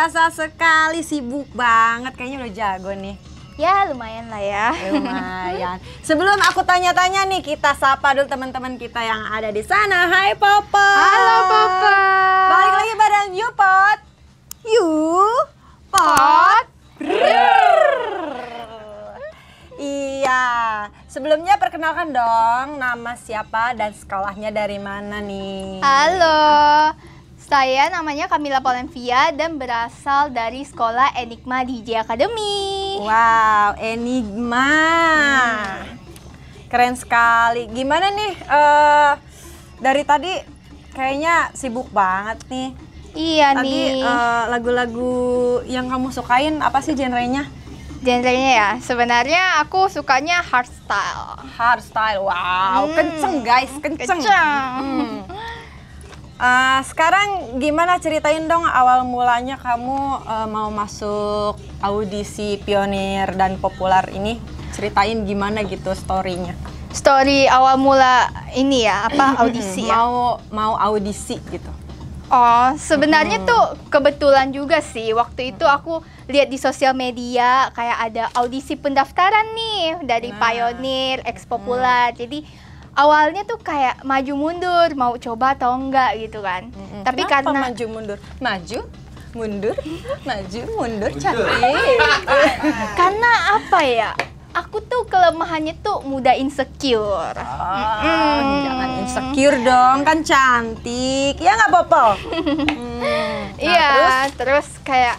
biasa sekali, sibuk banget. Kayaknya udah jago nih. Ya lumayan lah ya. Lumayan. Sebelum aku tanya-tanya nih, kita sapa dulu teman-teman kita yang ada di sana. Hai Papa. Halo Papa. Balik lagi bareng You Pot. You Pot. Iya. Sebelumnya perkenalkan dong nama siapa dan sekolahnya dari mana nih. Halo. Saya namanya Kamila Polenvia dan berasal dari sekolah Enigma DJ Academy. Wow, Enigma. Keren sekali. Gimana nih uh, dari tadi kayaknya sibuk banget nih. Iya tadi, nih. Tadi uh, eh, lagu-lagu yang kamu sukain apa sih genrenya? Genrenya ya, sebenarnya aku sukanya hardstyle. Hardstyle, wow, hmm. kenceng guys, kenceng. kenceng. Hmm. Eh, sekarang gimana ceritain dong awal mulanya kamu uh, mau masuk audisi pionir dan populer ini ceritain gimana gitu storynya story awal mula ini ya apa hmm, audisi ya? mau mau audisi gitu Oh, sebenarnya hmm. tuh kebetulan juga sih. Waktu itu aku lihat di sosial media kayak ada audisi pendaftaran nih dari nah. Pioneer, Ex Popular. Hmm. Jadi awalnya tuh kayak maju mundur mau coba atau enggak gitu kan mm -hmm. tapi Kenapa karena maju mundur maju mundur maju mundur cantik karena apa ya aku tuh kelemahannya tuh mudah insecure. Oh, mm. Jangan insecure dong, kan cantik. Ya nggak Popo? Hmm, nah, iya, terus? terus kayak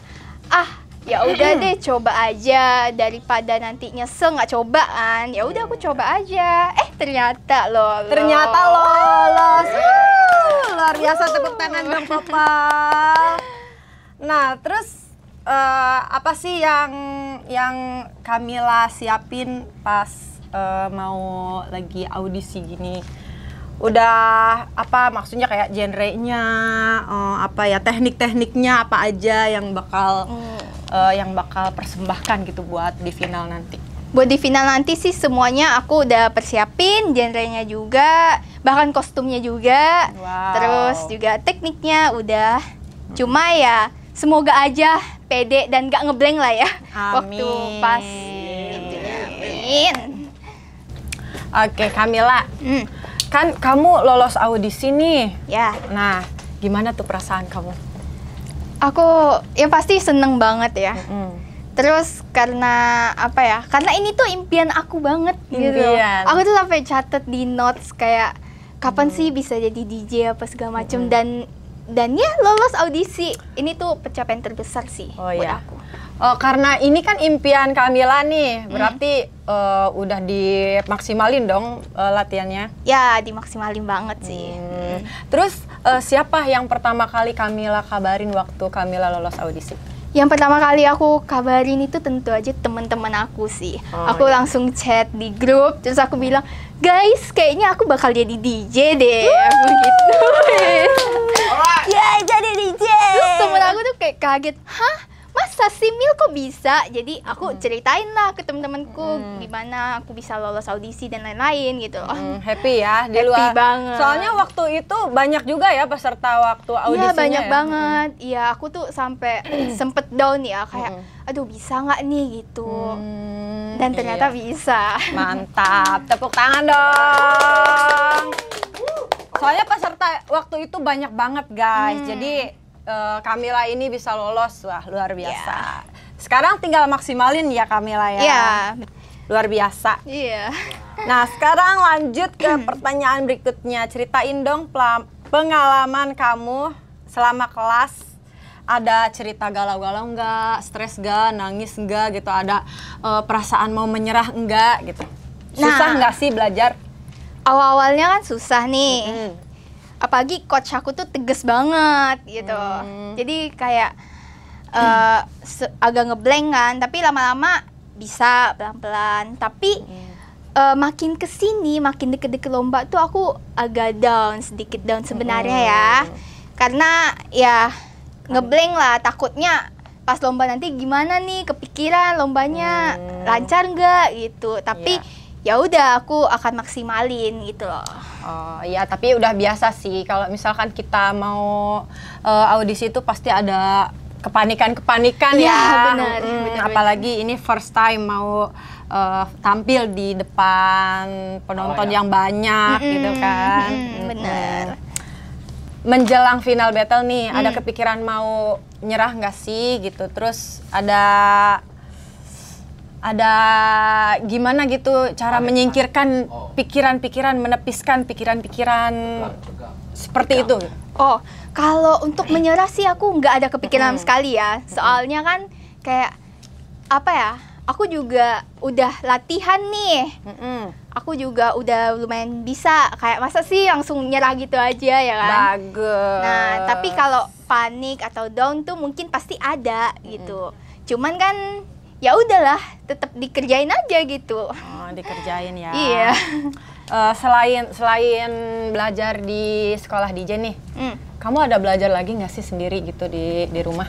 ah ya udah deh coba aja daripada nanti nyesel nggak cobaan ya udah aku coba aja eh ternyata lolos ternyata lolos luar biasa tepuk tangan dong papa nah terus uh, apa sih yang yang Kamila siapin pas uh, mau lagi audisi gini udah apa maksudnya kayak genrenya uh, apa ya teknik-tekniknya apa aja yang bakal hmm uh, yang bakal persembahkan gitu buat di final nanti? Buat di final nanti sih semuanya aku udah persiapin, genrenya juga, bahkan kostumnya juga, wow. terus juga tekniknya udah. Cuma ya semoga aja pede dan gak ngeblank lah ya Amin. waktu pas. Amin. Oke Kamila, mm. kan kamu lolos audisi nih. Ya. Yeah. Nah, gimana tuh perasaan kamu? aku ya pasti seneng banget ya. Mm-hmm. Terus karena apa ya? Karena ini tuh impian aku banget gitu. impian. gitu. Aku tuh sampai catet di notes kayak kapan mm-hmm. sih bisa jadi DJ apa segala macem mm-hmm. dan dan ya lolos audisi ini tuh pencapaian terbesar sih oh, buat iya. aku. oh, karena ini kan impian Kamila nih, mm-hmm. berarti uh, udah dimaksimalin dong uh, latihannya? Ya, dimaksimalin banget sih. Hmm. Mm-hmm. Terus uh, siapa yang pertama kali Kamila kabarin waktu Kamila lolos audisi? Yang pertama kali aku kabarin itu tentu aja teman-teman aku sih. Oh, aku iya. langsung chat di grup terus aku bilang, "Guys, kayaknya aku bakal jadi DJ deh." Aku gitu. ya, jadi DJ. Terus temen aku tuh kayak kaget, "Hah? masa sih Mil kok bisa jadi aku hmm. ceritain lah ke temen-temenku hmm. gimana aku bisa lolos audisi dan lain-lain gitu loh hmm, happy ya di happy luar banget soalnya waktu itu banyak juga ya peserta waktu iya, audisinya ya banyak ya? banget iya hmm. aku tuh sampai sempet down ya kayak hmm. aduh bisa nggak nih gitu hmm, dan ternyata iya. bisa mantap tepuk tangan dong soalnya peserta waktu itu banyak banget guys hmm. jadi uh, eh, Kamila ini bisa lolos wah luar biasa. Yeah. Sekarang tinggal maksimalin ya Kamila ya. Yeah. Luar biasa. Iya. Yeah. Nah, sekarang lanjut ke pertanyaan berikutnya. Ceritain dong pengalaman kamu selama kelas ada cerita galau-galau enggak, stres enggak, nangis enggak gitu, ada uh, perasaan mau menyerah enggak gitu. Susah nah, enggak sih belajar? Awal-awalnya kan susah nih. Mm -hmm apalagi coach aku tuh tegas banget gitu hmm. jadi kayak uh, agak ngeblank kan tapi lama-lama bisa pelan-pelan tapi hmm. uh, makin kesini makin deket-deket lomba tuh aku agak down sedikit down sebenarnya ya. hmm. ya karena ya ngeblank lah takutnya pas lomba nanti gimana nih kepikiran lombanya hmm. lancar nggak gitu tapi yeah ya udah aku akan maksimalin gitu loh. Oh iya, tapi udah biasa sih kalau misalkan kita mau uh, audisi itu pasti ada kepanikan-kepanikan ya. ya. Benar, hmm, benar, apalagi benar. ini first time mau uh, tampil di depan penonton oh, iya. yang banyak mm -hmm. gitu kan. Mm -hmm. Benar. Menjelang final battle nih, mm. ada kepikiran mau nyerah nggak sih gitu. Terus ada ada gimana gitu cara menyingkirkan oh. pikiran-pikiran, oh. menepiskan pikiran-pikiran seperti itu. Oh, kalau untuk menyerah sih aku nggak ada kepikiran hmm sekali ya. Hmm. Soalnya kan kayak apa ya? Aku juga udah latihan nih. mm Aku juga udah lumayan bisa. Kayak masa sih langsung nyerah gitu aja ya kan? Bagus. Nah, tapi kalau panik atau down tuh mungkin pasti ada gitu. Mm-hmm. Cuman kan ya udahlah tetap dikerjain aja gitu oh, dikerjain ya iya uh, selain selain belajar di sekolah DJ nih mm. kamu ada belajar lagi nggak sih sendiri gitu di di rumah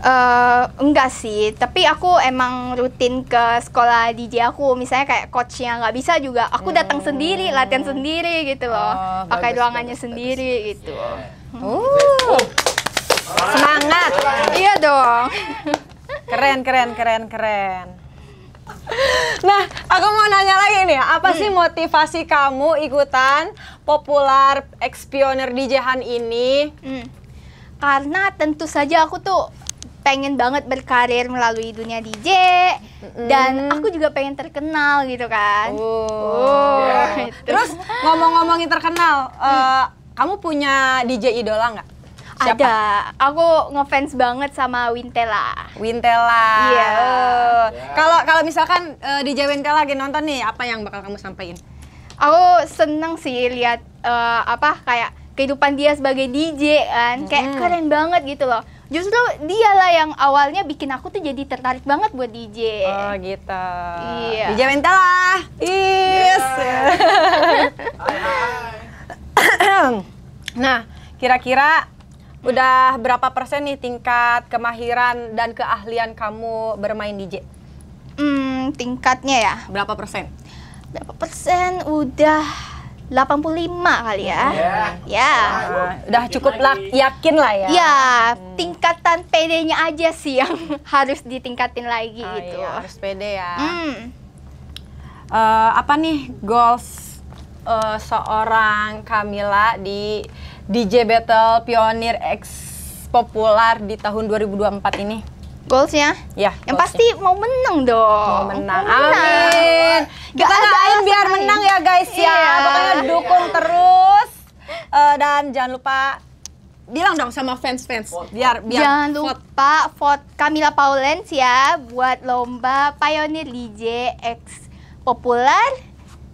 Uh, enggak sih, tapi aku emang rutin ke sekolah DJ aku. Misalnya kayak coachnya nggak bisa juga, aku datang sendiri, hmm. latihan sendiri gitu loh, oh, pakai ruangannya bagus, sendiri bagus. gitu. Yeah. Hmm. Oh. Uh. Semangat, iya dong. Keren, keren, keren, keren. Nah, aku mau nanya lagi nih, apa sih hmm. motivasi kamu ikutan popular ekspioner di Jahan ini? Hmm. Karena tentu saja aku tuh pengen banget berkarir melalui dunia DJ mm. dan aku juga pengen terkenal gitu kan. Oh. oh. Yeah. Terus gitu. ngomong-ngomongin terkenal, mm. uh, kamu punya DJ idola nggak? Siapa? Ada. Aku ngefans banget sama Wintela. Wintela. Iya. Yeah. Kalau yeah. kalau misalkan uh, eh, DJ Wintela lagi nonton nih, apa yang bakal kamu sampaikan? Aku seneng sih lihat uh, apa kayak kehidupan dia sebagai DJ kan, hmm. kayak keren banget gitu loh justru dialah yang awalnya bikin aku tuh jadi tertarik banget buat DJ. Oh gitu. Iya. DJ Wintela. Iya. lah. Yeah. nah, kira-kira Udah berapa persen nih tingkat kemahiran dan keahlian kamu bermain DJ? Hmm, tingkatnya ya. Berapa persen? Berapa persen? Udah 85 kali ya. Iya. Ya. Yeah. Nah, udah cukup lah, yakin lah ya. Ya, hmm. tingkatan PD-nya aja sih yang harus ditingkatin lagi oh, gitu. Iya, harus PD ya. Hmm. Uh, apa nih goals uh, seorang Kamila di DJ Battle Pionir X populer di tahun 2024 ini? Goalsnya? Ya. Yang pasti mau menang dong. Mau menang. Amin. Gak Kita doain biar sekali. menang ya guys ya. Iya. Pokoknya dukung yeah. terus. Uh, dan jangan lupa bilang dong sama fans-fans biar biar jangan lupa vote Camila Paulens ya buat lomba Pioneer DJ X Populer.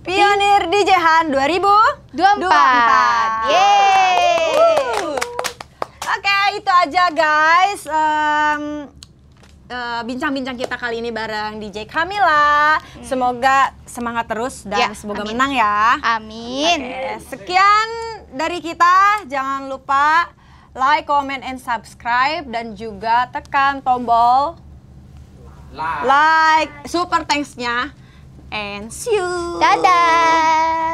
Pionir di Jehan 2024. Yeay. Oke, okay, itu aja guys. Um, bincang-bincang uh, kita kali ini bareng DJ Kamila. Hmm. Semoga semangat terus dan ya, semoga amin. menang ya. Amin. Okay, sekian dari kita. Jangan lupa like, comment, and subscribe dan juga tekan tombol like, like super thanks-nya and see you. Dadah.